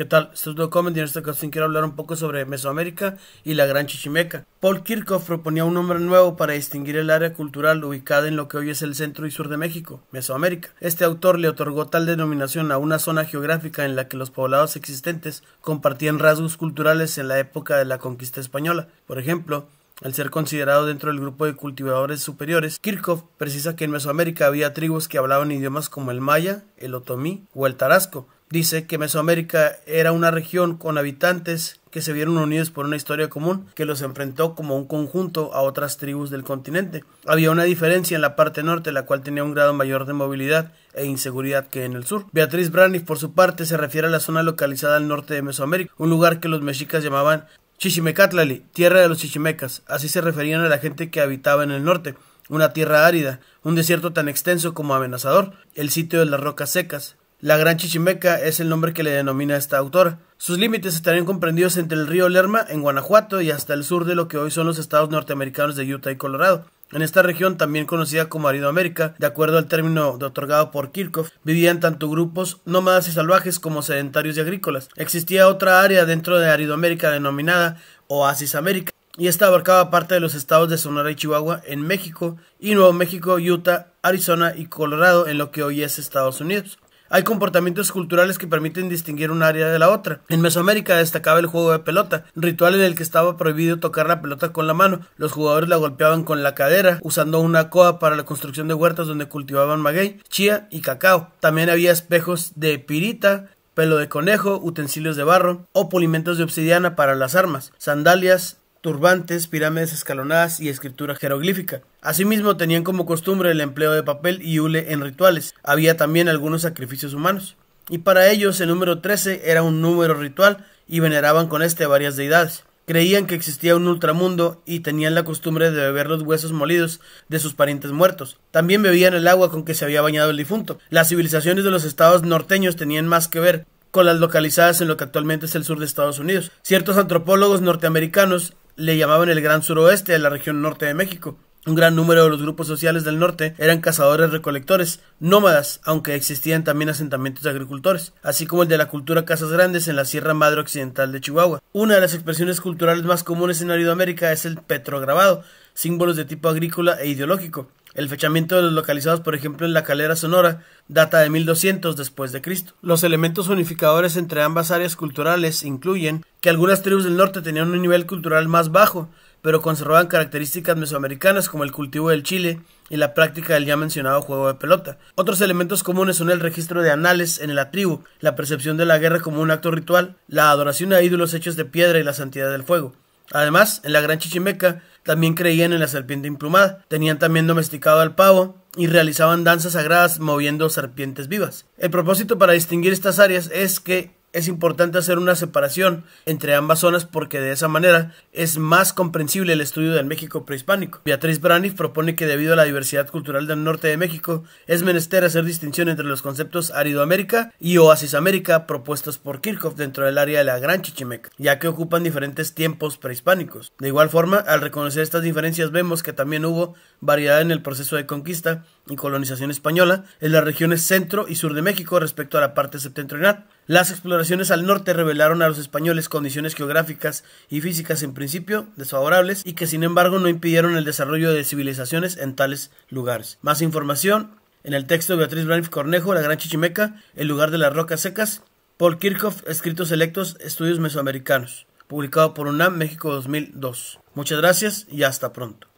¿Qué tal? Esto es lo Comment y en esta ocasión quiero hablar un poco sobre Mesoamérica y la Gran Chichimeca. Paul Kirchhoff proponía un nombre nuevo para distinguir el área cultural ubicada en lo que hoy es el centro y sur de México, Mesoamérica. Este autor le otorgó tal denominación a una zona geográfica en la que los poblados existentes compartían rasgos culturales en la época de la conquista española. Por ejemplo, al ser considerado dentro del grupo de cultivadores superiores, Kirchhoff precisa que en Mesoamérica había tribus que hablaban idiomas como el maya, el otomí o el tarasco, dice que Mesoamérica era una región con habitantes que se vieron unidos por una historia común que los enfrentó como un conjunto a otras tribus del continente. Había una diferencia en la parte norte, la cual tenía un grado mayor de movilidad e inseguridad que en el sur. Beatriz Braniff, por su parte, se refiere a la zona localizada al norte de Mesoamérica, un lugar que los mexicas llamaban Chichimecatlali, tierra de los chichimecas, así se referían a la gente que habitaba en el norte una tierra árida, un desierto tan extenso como amenazador, el sitio de las rocas secas, la Gran Chichimeca es el nombre que le denomina esta autora. Sus límites estarían comprendidos entre el río Lerma, en Guanajuato, y hasta el sur de lo que hoy son los estados norteamericanos de Utah y Colorado. En esta región, también conocida como Aridoamérica, de acuerdo al término otorgado por Kirchhoff, vivían tanto grupos nómadas y salvajes como sedentarios y agrícolas. Existía otra área dentro de Aridoamérica denominada Oasis América, y esta abarcaba parte de los estados de Sonora y Chihuahua en México, y Nuevo México, Utah, Arizona y Colorado en lo que hoy es Estados Unidos hay comportamientos culturales que permiten distinguir un área de la otra. En Mesoamérica destacaba el juego de pelota, ritual en el que estaba prohibido tocar la pelota con la mano. Los jugadores la golpeaban con la cadera, usando una coa para la construcción de huertas donde cultivaban maguey, chía y cacao. También había espejos de pirita, pelo de conejo, utensilios de barro o polimentos de obsidiana para las armas, sandalias, turbantes, pirámides escalonadas y escritura jeroglífica. Asimismo, tenían como costumbre el empleo de papel y hule en rituales. Había también algunos sacrificios humanos. Y para ellos el número 13 era un número ritual y veneraban con este varias deidades. Creían que existía un ultramundo y tenían la costumbre de beber los huesos molidos de sus parientes muertos. También bebían el agua con que se había bañado el difunto. Las civilizaciones de los estados norteños tenían más que ver con las localizadas en lo que actualmente es el sur de Estados Unidos. Ciertos antropólogos norteamericanos le llamaban el Gran Suroeste de la región norte de México. Un gran número de los grupos sociales del norte eran cazadores recolectores, nómadas, aunque existían también asentamientos de agricultores, así como el de la cultura Casas Grandes en la Sierra Madre Occidental de Chihuahua. Una de las expresiones culturales más comunes en Aridoamérica es el petrograbado, símbolos de tipo agrícola e ideológico. El fechamiento de los localizados, por ejemplo, en la calera sonora, data de 1200 después de Cristo. Los elementos unificadores entre ambas áreas culturales incluyen que algunas tribus del norte tenían un nivel cultural más bajo, pero conservaban características mesoamericanas como el cultivo del chile y la práctica del ya mencionado juego de pelota. Otros elementos comunes son el registro de anales en la tribu, la percepción de la guerra como un acto ritual, la adoración a ídolos hechos de piedra y la santidad del fuego. Además, en la Gran Chichimeca también creían en la serpiente emplumada, tenían también domesticado al pavo y realizaban danzas sagradas moviendo serpientes vivas. El propósito para distinguir estas áreas es que es importante hacer una separación entre ambas zonas porque de esa manera es más comprensible el estudio del México prehispánico. Beatriz Braniff propone que debido a la diversidad cultural del norte de México es menester hacer distinción entre los conceptos Árido América y Oasis América propuestos por Kirchhoff dentro del área de la Gran Chichimeca, ya que ocupan diferentes tiempos prehispánicos. De igual forma, al reconocer estas diferencias vemos que también hubo variedad en el proceso de conquista y colonización española en las regiones centro y sur de México respecto a la parte septentrional. Las exploraciones al norte revelaron a los españoles condiciones geográficas y físicas en principio desfavorables y que sin embargo no impidieron el desarrollo de civilizaciones en tales lugares. Más información en el texto de Beatriz Blanif Cornejo, La Gran Chichimeca, El lugar de las rocas secas, Paul Kirchhoff, Escritos Selectos, Estudios Mesoamericanos, publicado por UNAM México 2002. Muchas gracias y hasta pronto.